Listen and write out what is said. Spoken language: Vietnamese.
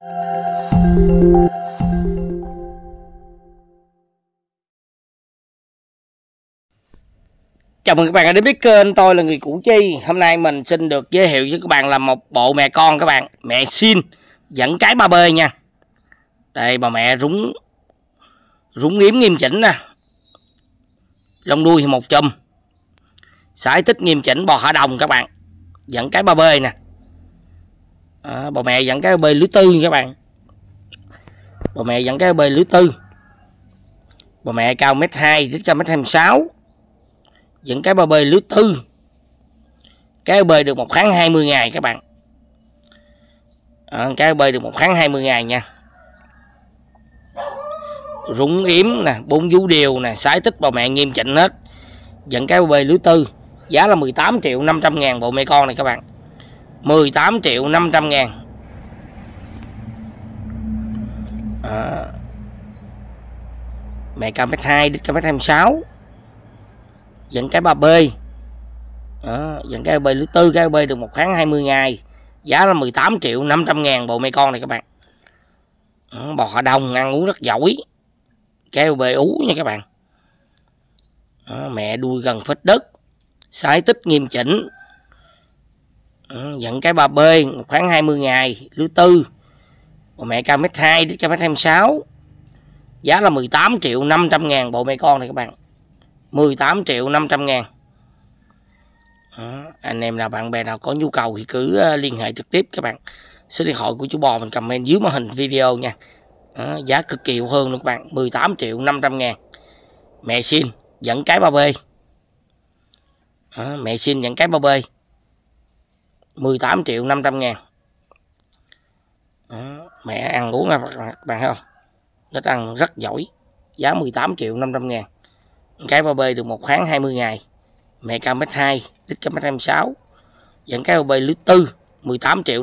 Chào mừng các bạn đến với kênh tôi là người Củ Chi Hôm nay mình xin được giới thiệu với các bạn là một bộ mẹ con các bạn Mẹ xin dẫn cái ba bê nha Đây bà mẹ rúng rúng yếm nghiêm chỉnh nè Lông đuôi thì một chùm Sải tích nghiêm chỉnh bò hả đồng các bạn Dẫn cái ba bê nè à, bò mẹ dẫn cái bê lưới tư nha các bạn bò mẹ dẫn cái bê lưới tư bò mẹ cao mét hai đến cao mét hai sáu dẫn cái bò bê lưới tư cái bê được một tháng 20 ngày các bạn à, cái bê được một tháng 20 ngày nha rúng yếm nè bốn vú điều nè sái tích bò mẹ nghiêm chỉnh hết dẫn cái bê lưới tư giá là 18 triệu 500 ngàn bộ mẹ con này các bạn 18 triệu 500 ngàn à, mẹ cao mét 2 đích cao mét 26 dẫn cái 3B à, dẫn cái 3B lứa tư cái 3B được một tháng 20 ngày giá là 18 triệu 500 ngàn bộ mẹ con này các bạn à, bò đồng ăn uống rất giỏi cái b ú nha các bạn à, mẹ đuôi gần phết đất sái tích nghiêm chỉnh Ờ, dẫn cái ba b khoảng 20 ngày lứa tư bộ mẹ cao mét hai đến cao mét 26 giá là 18 triệu 500 ngàn bộ mẹ con này các bạn 18 triệu 500 ngàn đó. anh em nào bạn bè nào có nhu cầu thì cứ ờ, liên hệ trực tiếp các bạn số điện thoại của chú bò mình comment dưới màn hình video nha đó. giá cực kỳ hơn luôn các bạn 18 triệu 500 ngàn mẹ xin dẫn cái ba b mẹ xin dẫn cái ba b 18 triệu 500 ngàn mẹ ăn uống các à, bạn thấy không nó ăn rất giỏi giá 18 triệu 500 ngàn cái ba bê được một tháng 20 ngày mẹ cao mét 2 đích cao mét 26 dẫn cái ba bê lứa tư 18 triệu